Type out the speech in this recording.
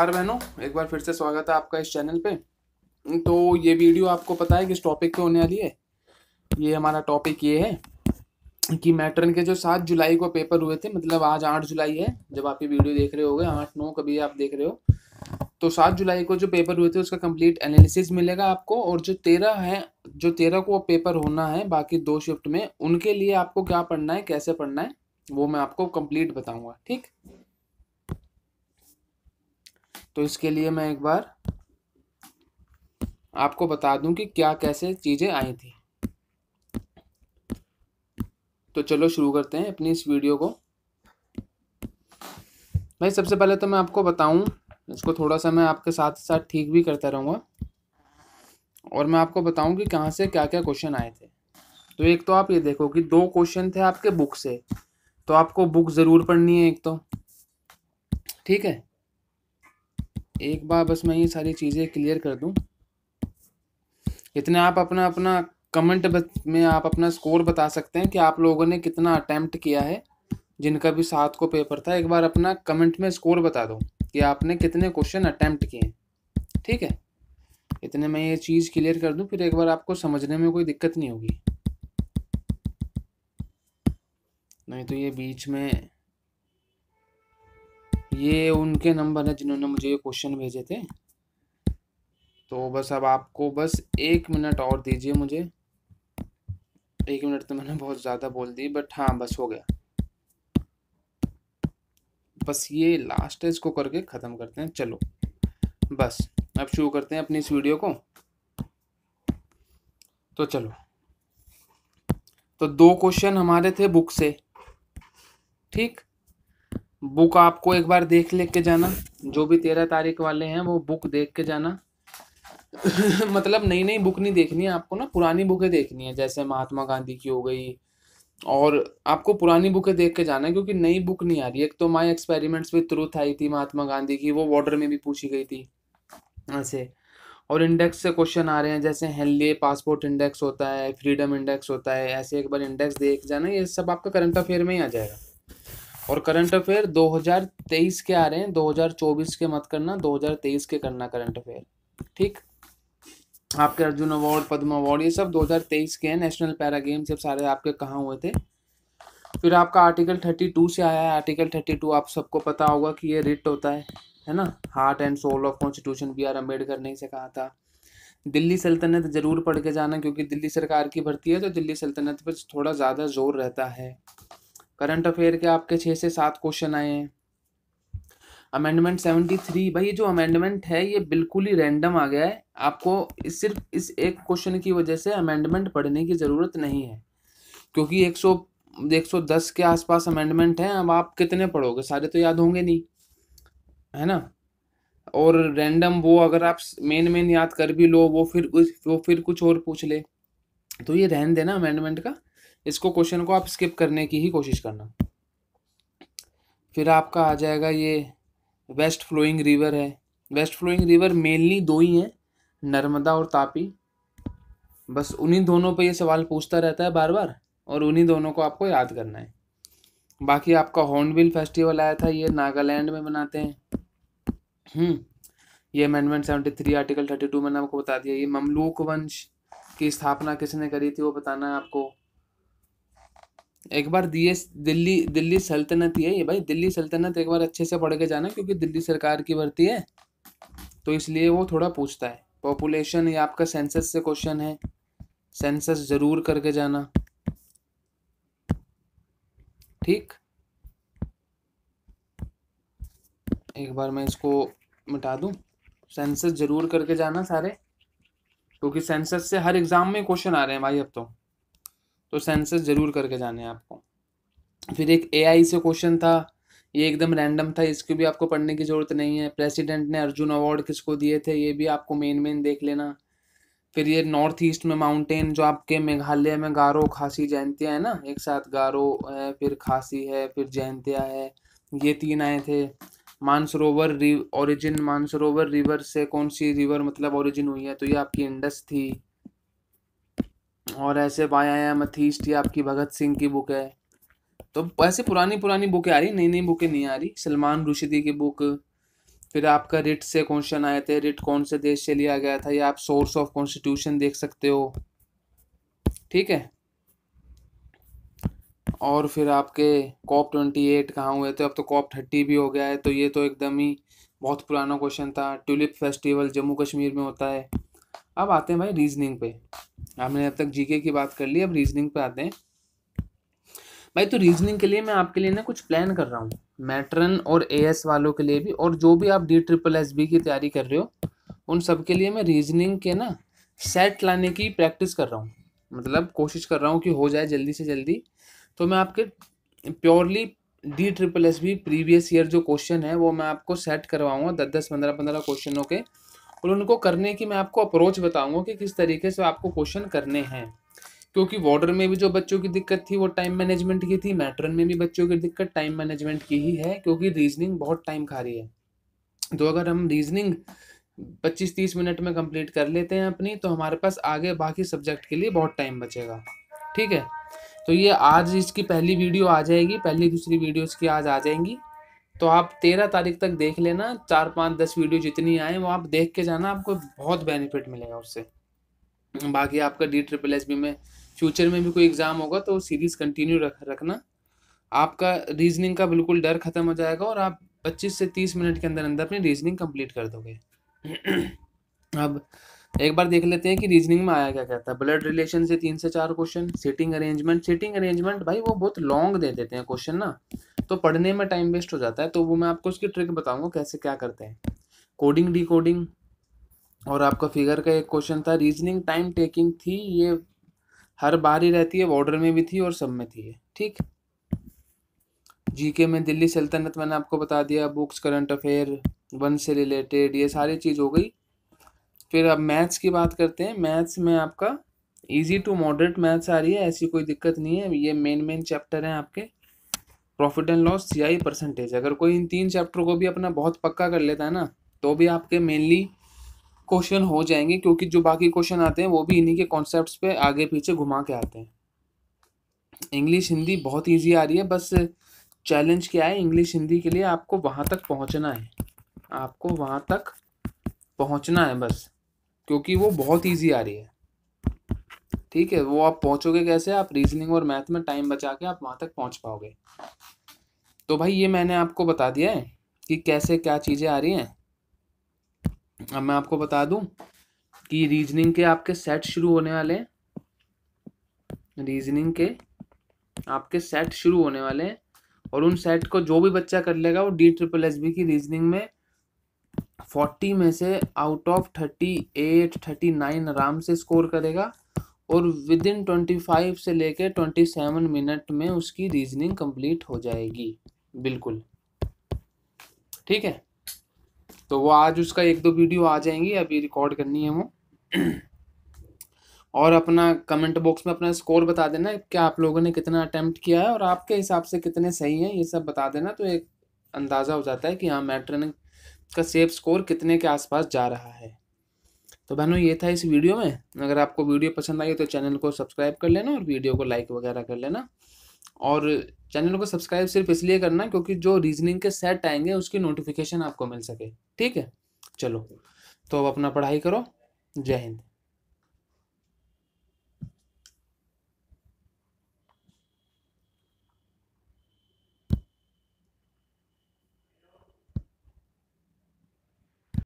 नमस्कार बहनों एक बार फिर से स्वागत है आपका इस चैनल पे तो ये वीडियो आपको पता है किस टॉपिक पे होने वाली है ये हमारा टॉपिक ये है कि मैटर्न के जो सात जुलाई को पेपर हुए थे मतलब आज आठ जुलाई है जब आप ये वीडियो देख रहे हो गए आठ नौ कभी आप देख रहे हो तो सात जुलाई को जो पेपर हुए थे उसका कंप्लीट एनालिसिस मिलेगा आपको और जो तेरह है जो तेरह को पेपर होना है बाकी दो शिफ्ट में उनके लिए आपको क्या पढ़ना है कैसे पढ़ना है वो मैं आपको कंप्लीट बताऊँगा ठीक तो इसके लिए मैं एक बार आपको बता दूं कि क्या कैसे चीज़ें आई थी तो चलो शुरू करते हैं अपनी इस वीडियो को भाई सबसे पहले तो मैं आपको बताऊं इसको थोड़ा सा मैं आपके साथ साथ ठीक भी करता रहूँगा और मैं आपको बताऊं कि कहाँ से क्या क्या क्वेश्चन आए थे तो एक तो आप ये देखो कि दो क्वेश्चन थे आपके बुक से तो आपको बुक ज़रूर पढ़नी है एक तो ठीक है एक बार बस मैं ये सारी चीज़ें क्लियर कर दूं इतने आप अपना अपना कमेंट में आप अपना स्कोर बता सकते हैं कि आप लोगों ने कितना अटैम्प्ट किया है जिनका भी सात को पेपर था एक बार अपना कमेंट में स्कोर बता दो कि आपने कितने क्वेश्चन अटैम्प्ट किए हैं ठीक है इतने मैं ये चीज़ क्लियर कर दूँ फिर एक बार आपको समझने में कोई दिक्कत नहीं होगी नहीं तो ये बीच में ये उनके नंबर है जिन्होंने मुझे ये क्वेश्चन भेजे थे तो बस अब आपको बस एक मिनट और दीजिए मुझे एक मिनट तो मैंने बहुत ज़्यादा बोल दी बट हाँ बस हो गया बस ये लास्ट है इसको करके ख़त्म करते हैं चलो बस अब शुरू करते हैं अपनी इस वीडियो को तो चलो तो दो क्वेश्चन हमारे थे बुक से ठीक बुक आपको एक बार देख ले के जाना जो भी तेरह तारीख वाले हैं वो बुक देख के जाना मतलब नई नई बुक नहीं देखनी है आपको ना पुरानी बुकें देखनी है जैसे महात्मा गांधी की हो गई और आपको पुरानी बुकें देख के जाना है क्योंकि नई बुक नहीं आ रही एक तो माई एक्सपेरिमेंट्स विद ट्रूथ आई थी महात्मा गांधी की वो बॉर्डर में भी पूछी गई थी ऐसे हाँ और इंडेक्स से क्वेश्चन आ रहे हैं जैसे हेनले पासपोर्ट इंडेक्स होता है फ्रीडम इंडेक्स होता है ऐसे एक बार इंडेक्स देख जाना ये सब आपका करंट अफेयर में ही आ जाएगा और करंट अफेयर 2023 के आ रहे हैं 2024 के मत करना 2023 के करना करंट अफेयर ठीक आपके अर्जुन अवार्ड पद्म अवार्ड ये सब 2023 के हैं नेशनल पैरा गेम्स ये सारे आपके कहाँ हुए थे फिर आपका आर्टिकल 32 से आया है आर्टिकल 32 आप सबको पता होगा कि ये रिट होता है है ना heart and soul of constitution B R Ambedkar ने इसे कहा था दिल्ली सल्तनत ज़रूर पढ़ के जाना क्योंकि दिल्ली सरकार की भर्ती है तो दिल्ली सल्तनत पर थोड़ा ज़्यादा जोर रहता है करंट अफेयर के आपके छः से सात क्वेश्चन आए हैं अमेंडमेंट सेवेंटी थ्री भाई जो अमेंडमेंट है ये बिल्कुल ही रैंडम आ गया है आपको इस सिर्फ इस एक क्वेश्चन की वजह से अमेंडमेंट पढ़ने की ज़रूरत नहीं है क्योंकि एक सौ एक सौ दस के आसपास अमेंडमेंट हैं अब आप कितने पढ़ोगे सारे तो याद होंगे नहीं है ना और रैंडम वो अगर आप मेन मेन याद कर भी लो वो फिर वो फिर कुछ और पूछ ले तो ये रहन देना अमेंडमेंट का इसको क्वेश्चन को आप स्किप करने की ही कोशिश करना फिर आपका आ जाएगा ये वेस्ट फ्लोइंग रिवर है वेस्ट फ्लोइंग रिवर मेनली दो ही हैं नर्मदा और तापी बस उन्हीं दोनों पे ये सवाल पूछता रहता है बार बार और उन्हीं दोनों को आपको याद करना है बाकी आपका हॉर्नबिल फेस्टिवल आया था ये नागालैंड में मनाते हैं हम्म, ये amendment seventy three article thirty two मैंने आपको बता दिया ये ममलूक वंश की स्थापना किसने करी थी वो बताना है आपको एक बार दिए दिल्ली दिल्ली सल्तनत ही है ये भाई दिल्ली सल्तनत एक बार अच्छे से पढ़ के जाना क्योंकि दिल्ली सरकार की भर्ती है तो इसलिए वो थोड़ा पूछता है पॉपुलेशन या आपका सेंसस से क्वेश्चन है सेंसस ज़रूर करके जाना ठीक एक बार मैं इसको मिटा दूं सेंसस ज़रूर करके जाना सारे क्योंकि तो सेंसस से हर एग्ज़ाम में क्वेश्चन आ रहे हैं भाई अब तो तो सेंसस ज़रूर करके जाने हैं आपको फिर एक ए से क्वेश्चन था ये एकदम रैंडम था इसको भी आपको पढ़ने की ज़रूरत नहीं है प्रेसिडेंट ने अर्जुन अवार्ड किसको दिए थे ये भी आपको मेन मेन देख लेना फिर ये नॉर्थ ईस्ट में माउंटेन जो आपके मेघालय में गारो खासी जयंतिया है ना एक साथ गारो है फिर खासी है फिर जयंतिया है ये तीन आए थे Mansarovar river origin Mansarovar river से कौन सी रिवर मतलब ओरिजिन हुई है तो ये आपकी इंडस थी और ऐसे बाया आई मथीष्ट या आपकी भगत सिंह की बुक है तो ऐसे पुरानी पुरानी बुकें आ रही नई नई बुकें नहीं आ रही सलमान रुशदी की बुक फिर आपका रिट से क्वेश्चन आए थे रिट कौन से देश से लिया गया था या आप सोर्स ऑफ कॉन्स्टिट्यूशन देख सकते हो ठीक है और फिर आपके कॉप ट्वेंटी एट कहाँ हुए थे अब तो कॉप थर्टी भी हो गया है तो ये तो एकदम ही बहुत पुराना क्वेश्चन था ट्यूलिप फेस्टिवल जम्मू कश्मीर में होता है अब आते हैं भाई रीजनिंग पे हमने अब तक जीके की बात कर ली अब रीजनिंग पे आते हैं भाई तो रीजनिंग के लिए मैं आपके लिए ना कुछ प्लान कर रहा हूँ मैट्रन और एस वालों के लिए भी और जो भी आप डी ट्रिपल एस बी की तैयारी कर रहे हो उन सब के लिए मैं रीजनिंग के ना सेट लाने की प्रैक्टिस कर रहा हूँ मतलब कोशिश कर रहा हूँ कि हो जाए जल्दी से जल्दी तो मैं आपके purely D triple S B previous year जो क्वेश्चन है वो मैं आपको सेट करवाऊँगा दस दस पंद्रह पंद्रह क्वेश्चनों के और उनको करने की मैं आपको अप्रोच बताऊंगा कि किस तरीके से आपको क्वेश्चन करने हैं क्योंकि वॉर्डर में भी जो बच्चों की दिक्कत थी वो टाइम मैनेजमेंट की थी मैटर्न में भी बच्चों की दिक्कत टाइम मैनेजमेंट की ही है क्योंकि रीजनिंग बहुत टाइम खा रही है तो अगर हम रीजनिंग 25-30 मिनट में कंप्लीट कर लेते हैं अपनी तो हमारे पास आगे बाकी सब्जेक्ट के लिए बहुत टाइम बचेगा ठीक है तो ये आज इसकी पहली वीडियो आ जाएगी पहली दूसरी वीडियो इसकी आज आ जाएंगी तो आप तेरह तारीख तक देख लेना चार पाँच दस वीडियो जितनी आए वो आप देख के जाना आपको बहुत बेनिफिट मिलेगा उससे बाकी आपका डी ट्रिपल एस बी में फ्यूचर में भी कोई एग्ज़ाम होगा तो सीरीज़ कंटिन्यू रख रखना आपका रीजनिंग का बिल्कुल डर खत्म हो जाएगा और आप 25 से 30 मिनट के अंदर अंदर अपनी रीजनिंग कंप्लीट कर दोगे अब एक बार देख लेते हैं कि रीजनिंग में आया क्या कहता है ब्लड रिलेशन से तीन से चार question seating arrangement seating arrangement भाई वो बहुत लॉन्ग दे देते हैं क्वेश्चन ना तो पढ़ने में टाइम वेस्ट हो जाता है तो वो मैं आपको उसकी ट्रिक बताऊंगा कैसे क्या करते हैं कोडिंग डी और आपका फिगर का एक क्वेश्चन था रीजनिंग टाइम टेकिंग थी ये हर बार ही रहती है बॉर्डर में भी थी और सब में थी ठीक जीके में दिल्ली सल्तनत मैंने आपको बता दिया बुक्स करंट अफेयर वन से रिलेटेड ये सारी चीज़ हो गई फिर अब मैथ्स की बात करते हैं मैथ्स में आपका इजी टू मॉडरेट मैथ्स आ रही है ऐसी कोई दिक्कत नहीं है ये मेन मेन चैप्टर हैं आपके profit and loss C I percentage अगर कोई इन तीन चैप्टर को भी अपना बहुत पक्का कर लेता है ना तो भी आपके मेनली क्वेश्चन हो जाएंगे क्योंकि जो बाकी क्वेश्चन आते हैं वो भी इन्हीं के कॉन्सेप्ट पे आगे पीछे घुमा के आते हैं इंग्लिश हिंदी बहुत ईजी आ रही है बस चैलेंज क्या है इंग्लिश हिंदी के लिए आपको वहाँ तक पहुँचना है आपको वहाँ तक पहुँचना है बस क्योंकि वो बहुत ईजी आ रही है ठीक है वो आप पहुंचोगे कैसे आप रीजनिंग और मैथ में टाइम बचा के आप वहां तक पहुंच पाओगे तो भाई ये मैंने आपको बता दिया है कि कैसे क्या चीज़ें आ रही हैं अब मैं आपको बता दूं कि रीजनिंग के आपके सेट शुरू होने वाले हैं रीजनिंग के आपके सेट शुरू होने वाले हैं और उन सेट को जो भी बच्चा कर लेगा वो डी ट्रिपल एस बी की रीजनिंग में फोर्टी में से out of thirty eight thirty nine आराम से स्कोर करेगा और विद इन ट्वेंटी फाइव से लेकर ट्वेंटी सेवन मिनट में उसकी रीजनिंग कंप्लीट हो जाएगी बिल्कुल ठीक है तो वो आज उसका एक दो वीडियो आ जाएंगी अभी रिकॉर्ड करनी है वो और अपना कमेंट बॉक्स में अपना स्कोर बता देना क्या आप लोगों ने कितना अटैम्प्ट किया है और आपके हिसाब से कितने सही हैं ये सब बता देना तो एक अंदाज़ा हो जाता है कि हाँ मैट्रनिंग का सेफ स्कोर कितने के आसपास जा रहा है तो बहनों ये था इस वीडियो में अगर आपको वीडियो पसंद आई तो चैनल को सब्सक्राइब कर लेना और वीडियो को लाइक वगैरह कर लेना और चैनल को सब्सक्राइब सिर्फ इसलिए करना क्योंकि जो रीजनिंग के सेट आएंगे उसकी नोटिफिकेशन आपको मिल सके ठीक है चलो तो अब अपना पढ़ाई करो जय हिंद